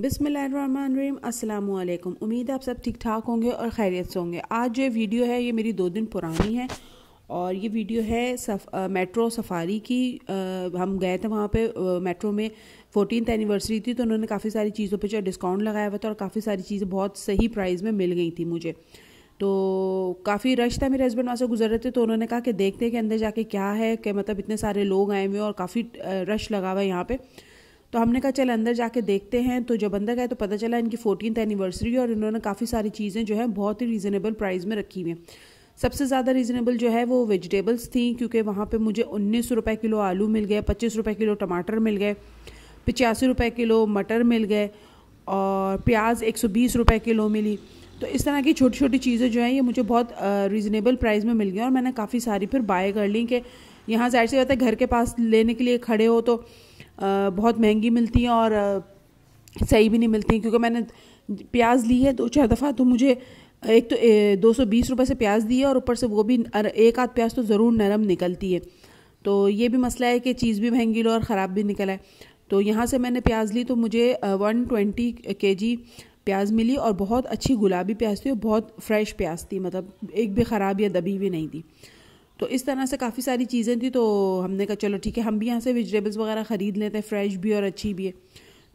बिसमीम असल उम्मीद आप सब ठीक ठाक होंगे और खैरियत से होंगे आज जो वीडियो है ये मेरी दो दिन पुरानी है और ये वीडियो है सफ, आ, मेट्रो सफारी की आ, हम गए थे वहाँ पे आ, मेट्रो में फोर्टीन एनिवर्सरी थी तो उन्होंने काफ़ी सारी चीज़ों पे जो डिस्काउंट लगाया हुआ था और काफ़ी सारी चीज़ें बहुत सही प्राइस में मिल गई थी मुझे तो काफ़ी रश था मेरे हस्बैंड वहाँ से गुजर रहे थे तो उन्होंने कहा कि देखते हैं कि अंदर जाके क्या है कि मतलब इतने सारे लोग आए हुए और काफ़ी रश लगा हुआ है यहाँ पर तो हमने कहा चल अंदर जाके देखते हैं तो जब अंदर गए तो पता चला इनकी फोर्टीन एनिवर्सरी और इन्होंने काफ़ी सारी चीज़ें जो है बहुत ही रीज़नेबल प्राइस में रखी हुई हैं सबसे ज़्यादा रीज़नेबल जो है वो वेजिटेबल्स थी क्योंकि वहाँ पे मुझे उन्नीस रुपये किलो आलू मिल गए पच्चीस रुपये किलो टमाटर मिल गए पचासी रुपये किलो मटर मिल गए और प्याज एक सौ बीस रुपये किलो मिली तो इस तरह की छोटी छोटी चीज़ें जो हैं ये मुझे बहुत रीज़नेबल प्राइस में मिल गई और मैंने काफ़ी सारी फिर बाय कर ली कि यहाँ जाहिर सी बात है घर के पास लेने के लिए खड़े हो तो बहुत महंगी मिलती हैं और सही भी नहीं मिलती क्योंकि मैंने प्याज ली है दो चार दफ़ा तो मुझे एक तो दो सौ बीस रुपये से प्याज दी है और ऊपर से वो भी एक आध प्याज तो ज़रूर नरम निकलती है तो ये भी मसला है कि चीज़ भी महंगी लो और ख़राब भी निकला है तो यहाँ से मैंने प्याज ली तो मुझे वन ट्वेंटी के जी प्याज मिली और बहुत अच्छी गुलाबी प्याज थी और बहुत फ्रेश प्याज थी मतलब एक भी ख़राब या दबी हुई नहीं थी तो इस तरह से काफ़ी सारी चीज़ें थी तो हमने कहा चलो ठीक है हम भी यहाँ से वेजिटेबल्स वगैरह ख़रीद लेते हैं फ्रेश भी और अच्छी भी है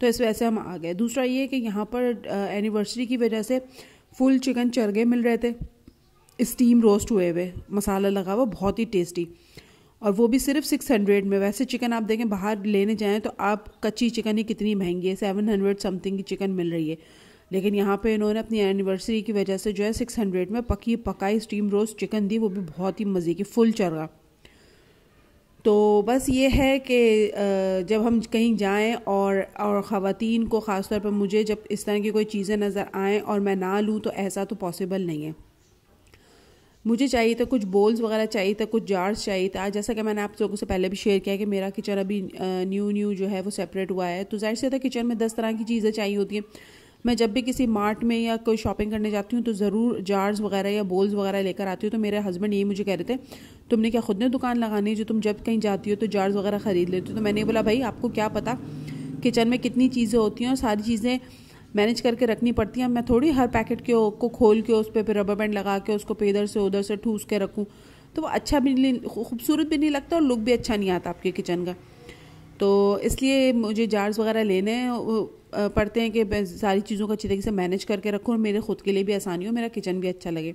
तो इस वजह से हम आ गए दूसरा ये कि यहाँ पर एनिवर्सरी की वजह से फुल चिकन चरगे मिल रहे थे स्टीम रोस्ट हुए हुए मसाला लगा हुआ बहुत ही टेस्टी और वो भी सिर्फ सिक्स हंड्रेड में वैसे चिकन आप देखें बाहर लेने जाएँ तो आप कच्ची चिकन ही कितनी महंगी है सेवन हंड्रेड समथिंग की चिकन मिल रही है लेकिन यहाँ पे इन्होंने अपनी एनिवर्सरी की वजह से जो है सिक्स हंड्रेड में पकी पकाई स्टीम रोस्ट चिकन दी वो भी बहुत ही मज़े की फुल रहा तो बस ये है कि जब हम कहीं जाएं और और ख़वान को ख़ास तौर पर मुझे जब इस तरह की कोई चीज़ें नज़र आएँ और मैं ना लूँ तो ऐसा तो पॉसिबल नहीं है मुझे चाहिए था कुछ बोल्स वगैरह चाहिए था कुछ जार्स चाहिए था जैसा कि मैंने आप लोगों से पहले भी शेयर किया कि मेरा किचन अभी न्यू न्यू जो है वो सेपरेट हुआ है तो जाहिर से था किचन में दस तरह की चीज़ें चाहिए होती हैं मैं जब भी किसी मार्ट में या कोई शॉपिंग करने जाती हूँ तो ज़रूर जार्स वगैरह या बोल्स वगैरह लेकर आती हूँ तो मेरे हस्बैंड यही मुझे कह रहे थे तुमने क्या खुद ने दुकान लगानी है जो तुम जब कहीं जाती हो तो जार्स वगैरह ख़रीद लेती हो तो मैंने बोला भाई आपको क्या पता किचन में कितनी चीज़ें होती हैं और सारी चीज़ें मैनेज करके रखनी पड़ती हैं मैं थोड़ी हर पैकेट के को खोल के उस पर फिर रबर बैंड लगा के उसको इधर से उधर से ठूस के रखूँ तो वो अच्छा भी नहीं खूबसूरत भी नहीं लगता और लुक भी अच्छा नहीं आता आपके किचन का तो इसलिए मुझे जार्स वगैरह लेने पढ़ते हैं कि सारी चीज़ों को अच्छी तरीके से मैनेज करके रखूँ और मेरे ख़ुद के लिए भी आसानी हो मेरा किचन भी अच्छा लगे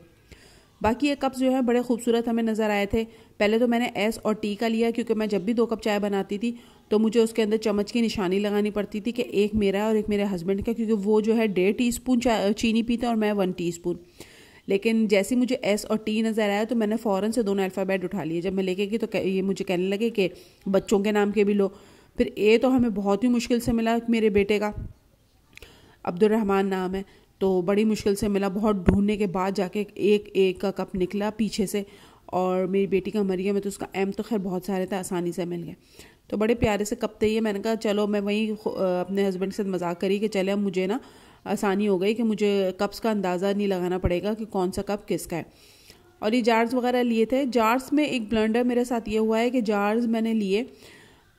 बाकी ये कप्स जो है बड़े खूबसूरत हमें नज़र आए थे पहले तो मैंने एस और टी का लिया क्योंकि मैं जब भी दो कप चाय बनाती थी तो मुझे उसके अंदर चम्मच की निशानी लगानी पड़ती थी कि एक मेरा और एक मेरे हस्बैंड का क्योंकि वो जो है डेढ़ टी स्पून चीनी पीते और मैं वन टी स्पून लेकिन जैसे मुझे एस और टी नज़र आया तो मैंने फ़ौरन से दोनों अल्फ़ाबेट उठा लिए जब मैं लेके गई तो ये मुझे कहने लगे कि बच्चों के नाम के भी लो फिर ए तो हमें बहुत ही मुश्किल से मिला मेरे बेटे का अब्दुलरहमान नाम है तो बड़ी मुश्किल से मिला बहुत ढूंढने के बाद जाके एक एक का कप निकला पीछे से और मेरी बेटी का मरिया में तो उसका एम तो खैर बहुत सारे थे आसानी से मिल गए तो बड़े प्यारे से कप थे ये मैंने कहा चलो मैं वहीं अपने हस्बैंड के साथ मजाक करी कि चले अब मुझे ना आसानी हो गई कि मुझे कप्स का अंदाज़ा नहीं लगाना पड़ेगा कि कौन सा कप किसका है और ये जार्स वगैरह लिए थे जार्स में एक ब्लंडर मेरे साथ ये हुआ है कि जार्स मैंने लिए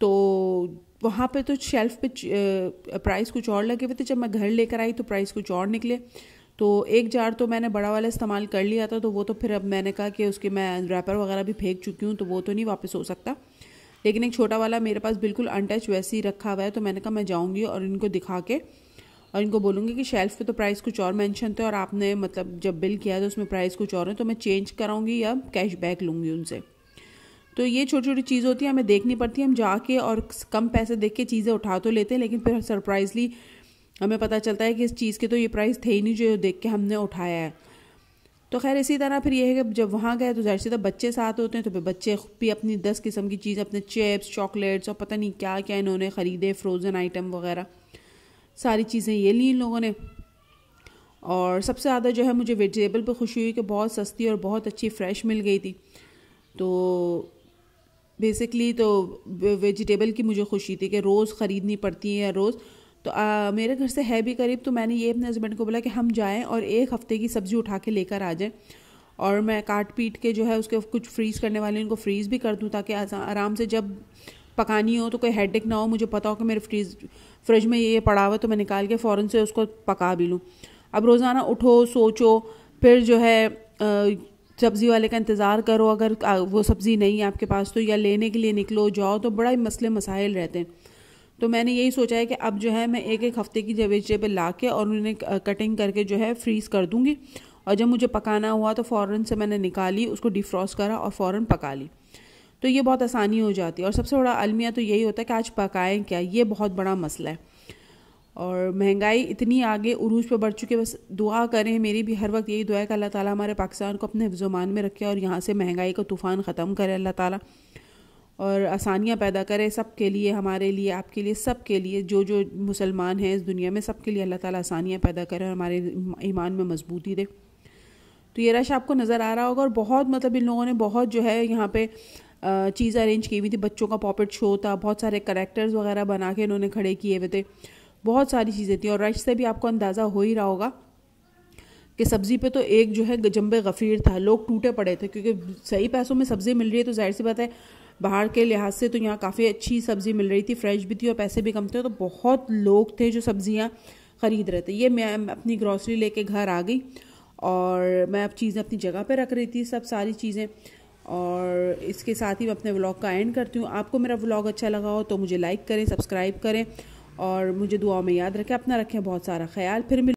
तो वहाँ पे तो शेल्फ़ पे प्राइस कुछ और लगे हुए थे जब मैं घर लेकर आई तो प्राइस कुछ और निकले तो एक जार तो मैंने बड़ा वाला इस्तेमाल कर लिया था तो वो तो फिर अब मैंने कहा कि उसके मैं रैपर वगैरह भी फेंक चुकी हूँ तो वो तो नहीं वापस हो सकता लेकिन एक छोटा वाला मेरे पास बिल्कुल अनटच वैसे ही रखा हुआ है तो मैंने कहा मैं जाऊँगी और इनको दिखा के और इनको बोलूँगी कि शेल्फ़ पे तो प्राइस कुछ और मैंशन थे और आपने मतलब जब बिल किया था तो उसमें प्राइस कुछ और है तो मैं चेंज कराऊँगी या कैश बैक लूँगी उनसे तो ये छोटी छोटी चीज़ होती है हमें देखनी पड़ती है हम जाके और कम पैसे देख के चीज़ें उठा तो लेते हैं लेकिन फिर सरप्राइजली हमें पता चलता है कि इस चीज़ के तो ये प्राइस थे ही नहीं जो देख के हमने उठाया है तो खैर इसी तरह फिर ये है कि जब वहाँ गए तो जाहिर सी बच्चे साथ होते हैं तो फिर बच्चे भी अपनी दस किस्म की चीज़ अपने चिप्स चॉकलेट्स और पता नहीं क्या क्या इन्होंने ख़रीदे फ्रोज़न आइटम वगैरह सारी चीज़ें ये ली इन लोगों ने और सबसे ज़्यादा जो है मुझे वेजिटेबल पर खुशी हुई कि बहुत सस्ती और बहुत अच्छी फ्रेश मिल गई थी तो बेसिकली तो वेजिटेबल की मुझे खुशी थी कि रोज़ ख़रीदनी पड़ती है या रोज़ तो आ, मेरे घर से है भी करीब तो मैंने ये अपने हस्बैंड को बोला कि हम जाएं और एक हफ़्ते की सब्ज़ी उठा के लेकर आ जाएं और मैं काट पीट के जो है उसके कुछ फ्रीज़ करने वाले उनको फ्रीज़ भी कर दूँ ताकि आराम से जब पकानी हो तो कोई हेडेक ना हो मुझे पता हो कि मेरे फ्रीज फ्रिज में ये पड़ा हुआ तो मैं निकाल के फ़ौरन से उसको पका भी लूँ अब रोज़ाना उठो सोचो फिर जो है आ, सब्ज़ी वाले का इंतज़ार करो अगर वो सब्ज़ी नहीं है आपके पास तो या लेने के लिए निकलो जाओ तो बड़ा ही मसले मसाइल रहते हैं तो मैंने यही सोचा है कि अब जो है मैं एक एक हफ़्ते की वेजिटेबल ला के और उन्हें कटिंग करके जो है फ्रीज़ कर दूँगी और जब मुझे पकाना हुआ तो फ़ौर से मैंने निकाली उसको डिफ्रॉस्ट करा और फ़ौर पका ली तो ये बहुत आसानी हो जाती है और सबसे बड़ा अलमिया तो यही होता है कि आज पकाएं क्या ये बहुत बड़ा मसला है और महंगाई इतनी आगे उरूज पर बढ़ चुकी है बस दुआ करें मेरी भी हर वक्त यही दुआ है कि अल्लाह ताला हमारे पाकिस्तान को अपने हिफ्जमान में रखे और यहाँ से महंगाई का तूफ़ान ख़त्म करे अल्लाह ताला और आसानियाँ पैदा करे सब के लिए हमारे लिए आपके लिए सब के लिए जो जो मुसलमान हैं इस दुनिया में सब के लिए अल्लाह ताला आसानियाँ पैदा करे और हमारे ईमान में मजबूती दे तो ये रश आपको नज़र आ रहा होगा और बहुत मतलब इन लोगों ने बहुत जो है यहाँ पर चीज़ अरेंज की हुई थी बच्चों का पॉपेट शो था बहुत सारे करेक्टर्स वगैरह बना के इन्होंने खड़े किए हुए थे बहुत सारी चीज़ें थी और रश से भी आपको अंदाज़ा हो ही रहा होगा कि सब्ज़ी पे तो एक जो है जम्बे गफ़ीर था लोग टूटे पड़े थे क्योंकि सही पैसों में सब्ज़ी मिल रही है तो जाहिर सी बात है बाहर के लिहाज से तो यहाँ काफ़ी अच्छी सब्ज़ी मिल रही थी फ्रेश भी थी और पैसे भी कम थे तो बहुत लोग थे जो सब्ज़ियाँ ख़रीद रहे थे ये मैं अपनी ग्रॉसरी लेके घर आ गई और मैं अब चीज़ें अपनी जगह पर रख रही थी सब सारी चीज़ें और इसके साथ ही मैं अपने व्लॉग का एंड करती हूँ आपको मेरा व्लॉग अच्छा लगा हो तो मुझे लाइक करें सब्सक्राइब करें और मुझे दुआ में याद रखें अपना रखें बहुत सारा ख्याल फिर